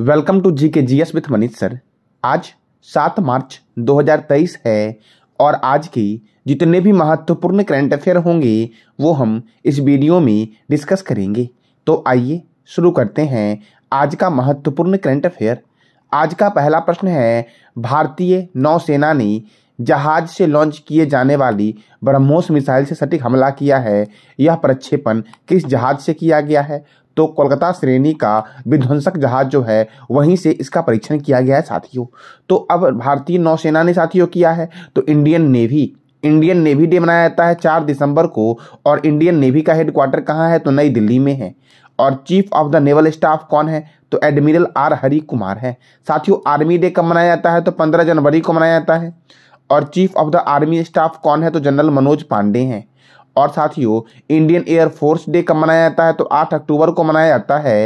welcome to G K G S with Manish sir आज सात मार्च 2023 है और आज की जितने भी महत्वपूर्ण करंट अफेयर होंगे वो हम इस वीडियो में डिस्कस करेंगे तो आइए शुरू करते हैं आज का महत्वपूर्ण करंट अफेयर आज का पहला प्रश्न है भारतीय नौसेना ने जहाज से लॉन्च किए जाने वाली ब्रह्मोस मिसाइल से सटीक हमला किया है यह प्रक्षेपण किस जहाज से किया गया है तो कोलकाता श्रेणी का विध्वंसक जहाज जो है वहीं से इसका परीक्षण किया गया है साथियों तो अब भारतीय नौसेना ने साथियों किया है तो Indian navy Indian navy day मनाया जाता है चार दिसंबर को और इंडियन नेवी का हेडक्वार्टर कहाँ है तो नई दिल्ली में है और chief of the naval staff कौन है तो एडमिरल आर हरी कुमार है साथियों आर्मी डे कब मनाया जाता है तो पंद्रह जनवरी को मनाया जाता है और chief of the army staff कौन है तो जनरल मनोज पांडे हैं और साथियों इंडियन एयर फोर्स डे कब मनाया जाता है तो 8 अक्टूबर को मनाया जाता है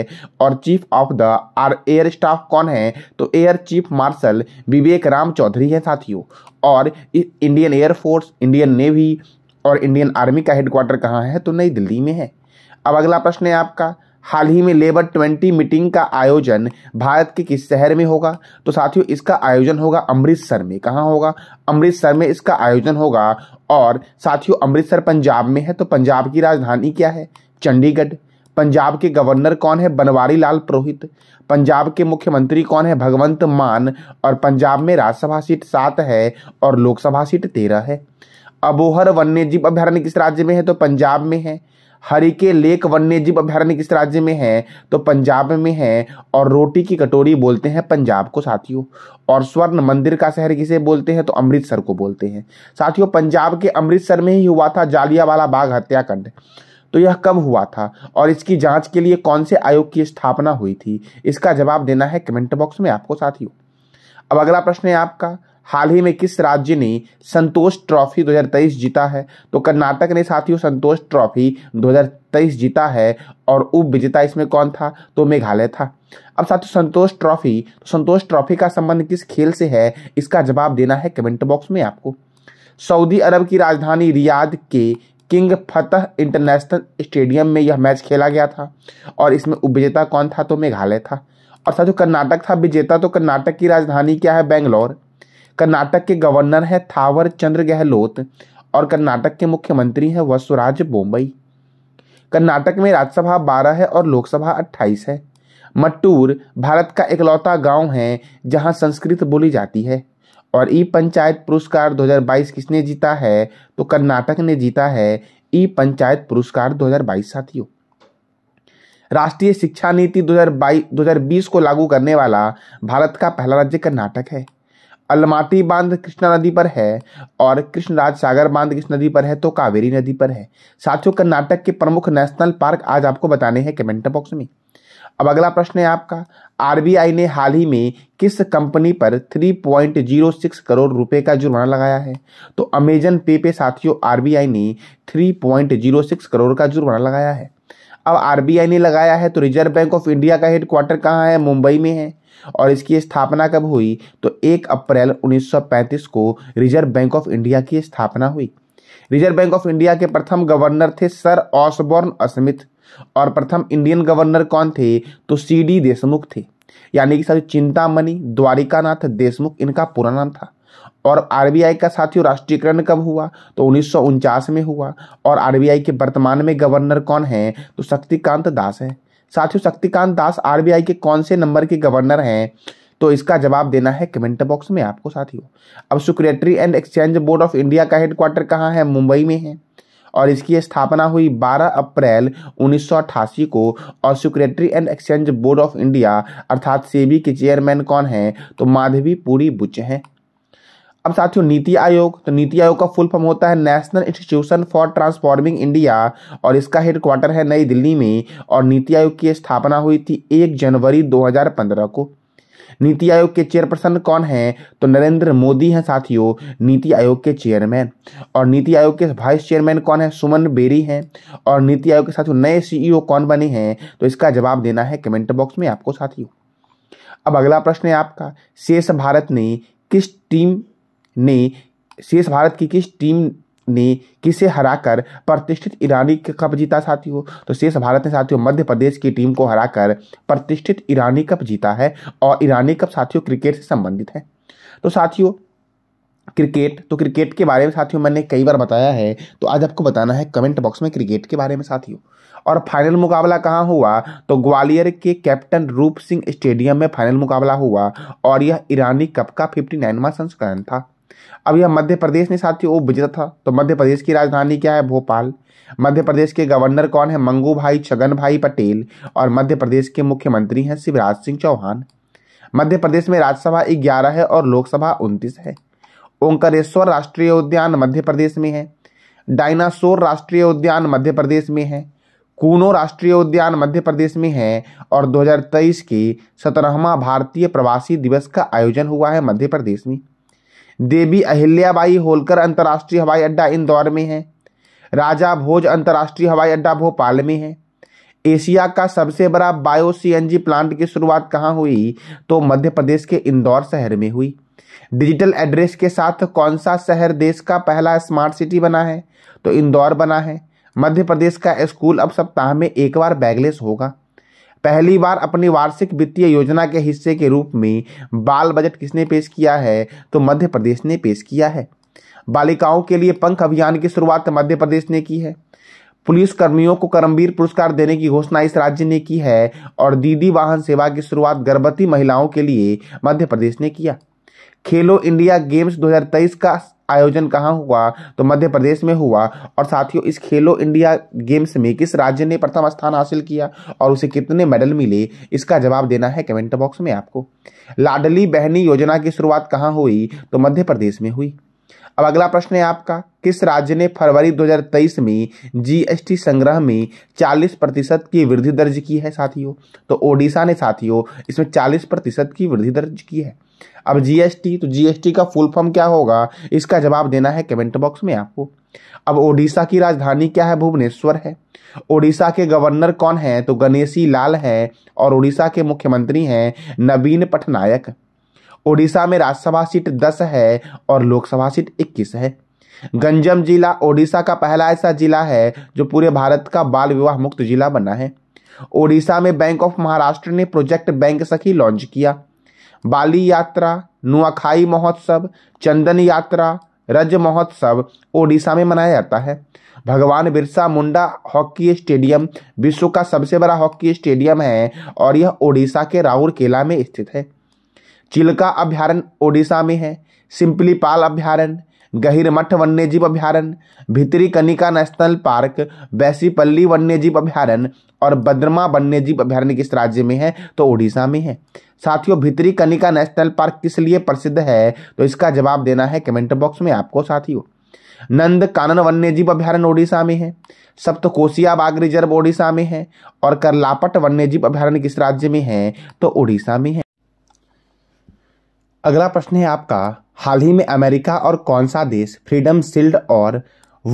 और चीफ ऑफ द आर एयर स्टाफ कौन है तो air chief marshal Vivek Ram Chaudhary है साथियों और Indian air force Indian navy और इंडियन आर्मी का हेडक्वार्टर कहाँ है तो नई दिल्ली में है अब अगला प्रश्न है आपका हाल ही में लेबर ट्वेंटी मीटिंग का आयोजन भारत के किस शहर में होगा तो साथियों इसका आयोजन होगा अमृतसर में कहाँ होगा अमृतसर में इसका आयोजन होगा और साथियों अमृतसर पंजाब में है तो पंजाब की राजधानी क्या है चंडीगढ़ पंजाब के गवर्नर कौन है बनवारी लाल पुरोहित पंजाब के मुख्यमंत्री कौन है भगवंत मान और पंजाब में राज्यसभा सीट सात है और लोकसभा सीट तेरह है अबोहर वन्यजीव अभ्यारण्य किस राज्य में है तो पंजाब में है हरिके लेक जीव अभ्यारण्य किस राज्य में है तो पंजाब में है और रोटी की कटोरी बोलते हैं पंजाब को साथियों और स्वर्ण मंदिर का शहर किसे बोलते हैं तो अमृतसर को बोलते हैं साथियों पंजाब के अमृतसर में ही हुआ था जालियावाला बाग हत्याकांड तो यह कब हुआ था और इसकी जांच के लिए कौन से आयोग की स्थापना हुई थी इसका जवाब देना है कमेंट बॉक्स में आपको साथियों अब अगला प्रश्न है आपका हाल ही में किस राज्य ने संतोष ट्रॉफी 2023 जीता है तो कर्नाटक ने साथियों संतोष ट्रॉफी 2023 जीता है और उप विजेता इसमें कौन था तो मेघालय था अब साथियों संतोष ट्रॉफी तो संतोष ट्रॉफी का संबंध किस खेल से है इसका जवाब देना है कमेंट बॉक्स में आपको सऊदी अरब की राजधानी रियाद के किंग फतह इंटरनेशनल स्टेडियम में यह मैच खेला गया था और इसमें उपविजेता कौन था तो मेघालय था और साथियों कर्नाटक था विजेता तो कर्नाटक की राजधानी क्या है बेंगलोर कर्नाटक के गवर्नर हैं थावर चंद्र गहलोत और कर्नाटक के मुख्यमंत्री हैं वसुराज बोम्बई कर्नाटक में राज्यसभा बारह है और लोकसभा अट्ठाईस है मट्टूर भारत का इकलौता गांव है जहां संस्कृत बोली जाती है और ई पंचायत पुरस्कार 2022 किसने जीता है तो कर्नाटक ने जीता है ई पंचायत पुरस्कार 2022 साथियों राष्ट्रीय शिक्षा नीति 2022 2020 को लागू करने वाला भारत का पहला राज्य कर्नाटक है अलमाटी बांध कृष्णा नदी पर है और कृष्णराज सागर बांध किस नदी पर है तो कावेरी नदी पर है साथियों कर्नाटक के प्रमुख नेशनल पार्क आज आपको बताने हैं कमेंट बॉक्स में अब अगला प्रश्न है आपका आरबीआई ने हाल ही में किस कंपनी पर 3.06 करोड़ रुपए का जुर्माना लगाया है तो अमेजन पे पे साथियों आरबीआई ने 3.06 करोड़ का जुर्माना लगाया है अब आरबीआई ने लगाया है तो रिजर्व बैंक ऑफ इंडिया का हेडक्वार्टर कहाँ है मुंबई में है और इसकी स्थापना कब हुई तो 1 अप्रैल 1935 को रिजर्व बैंक ऑफ इंडिया की स्थापना हुई रिजर्व बैंक ऑफ इंडिया के प्रथम गवर्नर थे सर ऑसबोर्न स्मिथ और प्रथम इंडियन गवर्नर कौन थे तो सी डी देशमुख थे यानी कि सर चिंतामणि द्वारिकानाथ देशमुख इनका पूरा नाम था और आरबीआई का साथियों राष्ट्रीयकरण कब हुआ तो उन्नीस में हुआ और आरबीआई के वर्तमान में गवर्नर कौन है तो शक्तिकांत दास है साथियों शक्तिकांत दास आरबीआई के कौन से नंबर के गवर्नर हैं तो इसका जवाब देना है कमेंट बॉक्स में आपको साथियों अब securities and exchange board of India का हेडक्वार्टर कहाँ है मुंबई में है और इसकी स्थापना हुई 12 अप्रैल उन्नीस को और securities and exchange board of India अर्थात सेबी के चेयरमैन कौन हैं तो माधवी पूरी बुच हैं अब साथियों नीति आयोग तो नीति आयोग का फुल फॉर्म होता है national institution for transforming India और इसका हेडक्वार्टर है नई दिल्ली में और नीति आयोग की स्थापना हुई थी एक जनवरी 2015 को नीति आयोग के चेयरपर्सन कौन हैं तो नरेंद्र मोदी हैं साथियों नीति आयोग के चेयरमैन और नीति आयोग के वाइस चेयरमैन कौन है सुमन बेरी हैं और नीति आयोग के साथियों नए सीईओ e कौन बने हैं तो इसका जवाब देना है कमेंट बॉक्स में आपको साथियों अब अगला प्रश्न है आपका शेष भारत ने किस टीम ने शेष भारत की किस टीम ने किसे हराकर प्रतिष्ठित ईरानी कप जीता साथियों तो शेष भारत ने साथियों मध्य प्रदेश की टीम को हराकर प्रतिष्ठित ईरानी कप जीता है और ईरानी कप साथियों क्रिकेट से संबंधित है तो साथियों क्रिकेट तो क्रिकेट के बारे में साथियों मैंने कई बार बताया है तो आज आपको बताना है कमेंट बॉक्स में क्रिकेट के बारे में साथियों और फाइनल मुकाबला कहाँ हुआ तो ग्वालियर के कैप्टन रूप सिंह स्टेडियम में फाइनल मुकाबला हुआ और यह ईरानी कप का फिफ्टी नाइनवा संस्करण था अब यह मध्य प्रदेश ने साथियों उपविजेता था तो मध्य प्रदेश की राजधानी क्या है भोपाल मध्य प्रदेश के गवर्नर कौन है मंगू भाई छगन भाई पटेल और मध्य प्रदेश के मुख्यमंत्री हैं शिवराज सिंह चौहान मध्य प्रदेश में राज्यसभा ग्यारह है और लोकसभा उनतीस है ओंकारेश्वर राष्ट्रीय उद्यान मध्य प्रदेश में है डायनासोर राष्ट्रीय उद्यान मध्य प्रदेश में है कूनो राष्ट्रीय उद्यान मध्य प्रदेश में है और 2023 के सत्रहवा भारतीय प्रवासी दिवस का आयोजन हुआ है मध्य प्रदेश में देवी अहिल्याबाई होलकर अंतर्राष्ट्रीय हवाई अड्डा इंदौर में है राजा भोज अंतर्राष्ट्रीय हवाई अड्डा भोपाल में है एशिया का सबसे बड़ा बायो सी प्लांट की शुरुआत कहाँ हुई तो मध्य प्रदेश के इंदौर शहर में हुई डिजिटल एड्रेस के साथ कौन सा शहर देश का पहला स्मार्ट सिटी बना है तो इंदौर बना है मध्य प्रदेश का स्कूल अब सप्ताह में एक बार बैगलेस होगा पहली बार अपनी वार्षिक वित्तीय योजना के हिस्से के रूप में बाल बजट किसने पेश किया है तो मध्य प्रदेश ने पेश किया है बालिकाओं के लिए पंख अभियान की शुरुआत मध्य प्रदेश ने की है पुलिस कर्मियों को करमवीर पुरस्कार देने की घोषणा इस राज्य ने की है और दीदी वाहन सेवा की शुरुआत गर्भवती महिलाओं के लिए मध्य प्रदेश ने किया खेलो इंडिया गेम्स 2023 का आयोजन कहाँ हुआ तो मध्य प्रदेश में हुआ और साथियों इस खेलो इंडिया गेम्स में किस राज्य ने प्रथम स्थान हासिल किया और उसे कितने मेडल मिले इसका जवाब देना है कमेंट बॉक्स में आपको लाडली बहनी योजना की शुरुआत कहाँ हुई तो मध्य प्रदेश में हुई अब अगला प्रश्न है आपका किस राज्य ने फरवरी 2023 में जीएसटी संग्रह में 40 प्रतिशत की वृद्धि दर्ज की है साथियों तो ओडिशा ने साथियों इसमें 40 प्रतिशत की वृद्धि दर्ज की है अब जीएसटी तो जीएसटी का फुल फॉर्म क्या होगा इसका जवाब देना है कमेंट बॉक्स में आपको अब ओडिशा की राजधानी क्या है भुवनेश्वर है ओडिशा के गवर्नर कौन है तो गणेशी लाल है और ओडिशा के मुख्यमंत्री हैं नवीन पटनायक ओडिशा में राज्यसभा सीट दस है और लोकसभा सीट इक्कीस है गंजम जिला ओडिशा का पहला ऐसा जिला है जो पूरे भारत का बाल विवाह मुक्त जिला बना है ओडिशा में बैंक ऑफ महाराष्ट्र ने प्रोजेक्ट बैंक सखी लॉन्च किया बाली यात्रा नुआखाई महोत्सव चंदन यात्रा रज महोत्सव ओडिशा में मनाया जाता है भगवान बिरसा मुंडा हॉकी स्टेडियम विश्व का सबसे बड़ा हॉकी स्टेडियम है और यह ओडिशा के राउरकेला में स्थित है चिल्का अभ्यारण्य ओडिशा में है सिंपलीपाल अभ्यारण्य गहिरमठ वन्यजीव अभ्यारण्य भितरी कनिका नेशनल पार्क वैसीपल्ली वन्यजीव अभ्यारण्य और बद्रमा वन्यजीव अभ्यारण्य किस राज्य में है तो ओडिशा में है साथियों भितरी कनिका नेशनल पार्क किस लिए प्रसिद्ध है तो इसका जवाब देना है कमेंट बॉक्स में आपको साथियों नंद कानन वन्यजीव अभ्यारण्य ओडिशा में है सप्तकोशिया बाघ रिजर्व ओडिशा में है और करलापट वन्यजीव अभ्यारण्य किस राज्य में है तो ओडिशा में है अगला प्रश्न है आपका हाल ही में अमेरिका और कौन सा देश फ्रीडम शील्ड और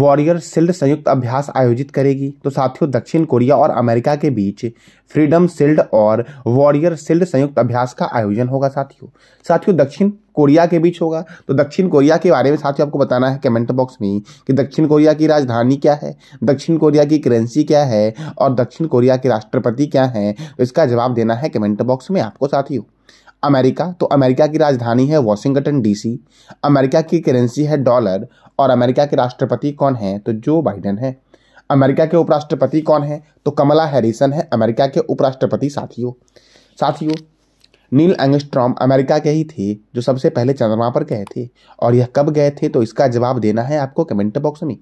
वॉरियर शील्ड संयुक्त अभ्यास आयोजित करेगी तो साथियों दक्षिण कोरिया और अमेरिका के बीच फ्रीडम शील्ड और वॉरियर शील्ड संयुक्त अभ्यास का आयोजन होगा साथियों साथियों दक्षिण कोरिया के बीच होगा तो दक्षिण कोरिया के बारे में साथियों आपको बताना है कमेंट बॉक्स में कि दक्षिण कोरिया की राजधानी क्या है दक्षिण कोरिया की करेंसी क्या है और दक्षिण कोरिया के राष्ट्रपति क्या हैं तो इसका जवाब देना है कमेंट बॉक्स में आपको साथियों अमेरिका तो अमेरिका की राजधानी है वॉशिंगटन डीसी अमेरिका की करेंसी है डॉलर और अमेरिका के राष्ट्रपति कौन है तो जो बाइडन है अमेरिका के उपराष्ट्रपति कौन है तो कमला हैरिसन है अमेरिका के उपराष्ट्रपति साथियों साथियों नील एंगस्ट्रॉम अमेरिका के ही थे जो सबसे पहले चंद्रमा पर गए थे और यह कब गए थे तो इसका जवाब देना है आपको कमेंट बॉक्स में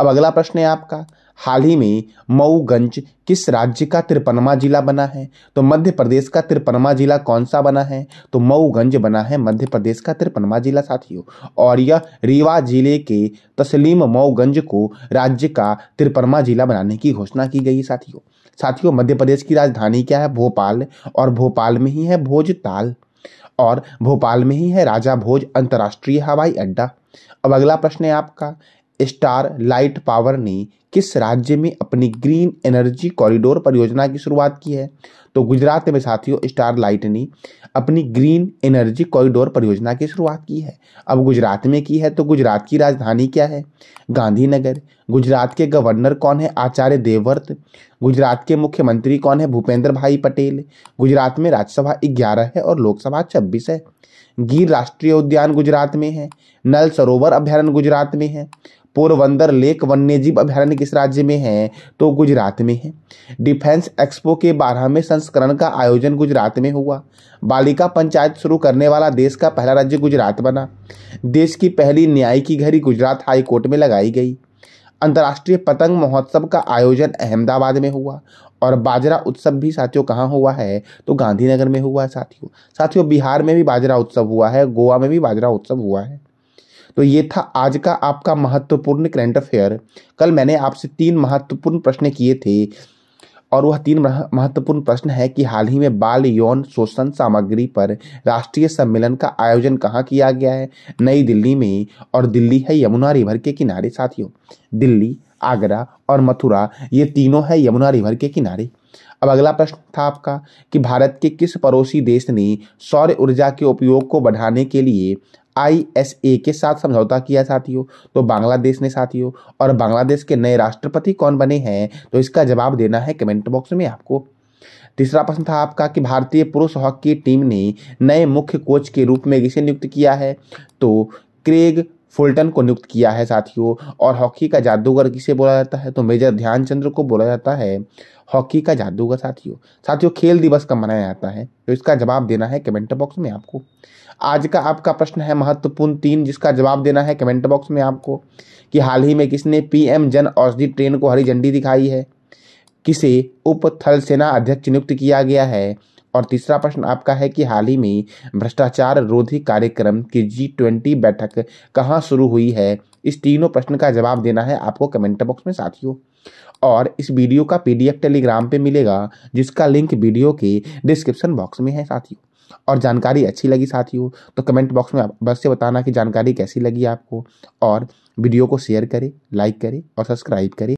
अब अगला प्रश्न है आपका हाल ही में मऊगंज किस राज्य का तिरपनमा जिला बना है तो मध्य प्रदेश का तिरपनमा जिला कौन सा बना है तो मऊगंज बना है मध्य प्रदेश का तिरपनमा जिला साथियों और यह रीवा जिले के तस्लीम मऊगंज को राज्य का तिरपनमा जिला बनाने की घोषणा की गई साथियों साथियों मध्य प्रदेश की राजधानी क्या है भोपाल और भोपाल में ही है भोजताल और भोपाल में ही है राजा भोज अंतर्राष्ट्रीय हवाई अड्डा अब अगला प्रश्न है आपका स्टार लाइट पावर ने किस राज्य में अपनी ग्रीन एनर्जी कॉरिडोर परियोजना की शुरुआत की है तो गुजरात में साथियों स्टार लाइट ने अपनी ग्रीन एनर्जी कॉरिडोर परियोजना की शुरुआत की है अब गुजरात में की है तो गुजरात की राजधानी क्या है गांधीनगर गुजरात के गवर्नर कौन है आचार्य देवव्रत गुजरात के मुख्यमंत्री कौन है भूपेंद्र भाई पटेल गुजरात में राज्यसभा ग्यारह है और लोकसभा छब्बीस है गिर राष्ट्रीय उद्यान गुजरात में है नल सरोवर अभ्यारण्य गुजरात में है पोरबंदर लेक वन्यजीव अभ्यारण्य किस राज्य में है तो गुजरात में है डिफेंस एक्सपो के बारहवें संस्करण का आयोजन गुजरात में हुआ बालिका पंचायत शुरू करने वाला देश का पहला राज्य गुजरात बना देश की पहली न्याय की घड़ी गुजरात हाईकोर्ट में लगाई गई अंतर्राष्ट्रीय पतंग महोत्सव का आयोजन अहमदाबाद में हुआ और बाजरा उत्सव भी साथियों कहाँ हुआ है तो गांधीनगर में हुआ है साथियों साथियों बिहार में भी बाजरा उत्सव हुआ है गोवा में भी बाजरा उत्सव हुआ है तो ये था आज का आपका महत्वपूर्ण करंट अफेयर कल मैंने आपसे तीन महत्वपूर्ण प्रश्न किए थे और वह तीन महत्वपूर्ण प्रश्न है कि हाल ही में बाल यौन शोषण सामग्री पर राष्ट्रीय सम्मेलन का आयोजन कहाँ किया गया है नई दिल्ली में और दिल्ली है यमुना रिवर के किनारे साथियों दिल्ली आगरा और मथुरा ये तीनों है यमुना रिवर के किनारे अब अगला प्रश्न था आपका कि भारत के किस पड़ोसी देश ने सौर ऊर्जा के उपयोग को बढ़ाने के लिए आई एस ए के साथ समझौता किया साथियों तो बांग्लादेश ने साथियों और बांग्लादेश के नए राष्ट्रपति कौन बने हैं तो इसका जवाब देना है कमेंट बॉक्स में आपको तीसरा प्रश्न था आपका कि भारतीय पुरुष हॉकी टीम ने नए मुख्य कोच के रूप में किसे नियुक्त किया है तो क्रेग फुलटन को नियुक्त किया है साथियों और हॉकी का जादूगर किसे बोला जाता है तो मेजर ध्यानचंद्र को बोला जाता है हॉकी का जादूगर साथियों साथियों खेल दिवस कब मनाया जाता है तो इसका जवाब देना है कमेंट बॉक्स में आपको आज का आपका प्रश्न है महत्वपूर्ण तीन जिसका जवाब देना है कमेंट बॉक्स में आपको कि हाल ही में किसने पीएम जन औषधि ट्रेन को हरी झंडी दिखाई है किसे उप थल सेना अध्यक्ष नियुक्त किया गया है और तीसरा प्रश्न आपका है कि हाल ही में भ्रष्टाचार रोधी कार्यक्रम की जी ट्वेंटी बैठक कहाँ शुरू हुई है इस तीनों प्रश्न का जवाब देना है आपको कमेंट बॉक्स में साथियों और इस वीडियो का पीडीएफ टेलीग्राम पे मिलेगा जिसका लिंक वीडियो के डिस्क्रिप्शन बॉक्स में है साथियों और जानकारी अच्छी लगी साथियों तो कमेंट बॉक्स में से बताना कि जानकारी कैसी लगी आपको और वीडियो को शेयर करें लाइक करें और सब्सक्राइब करें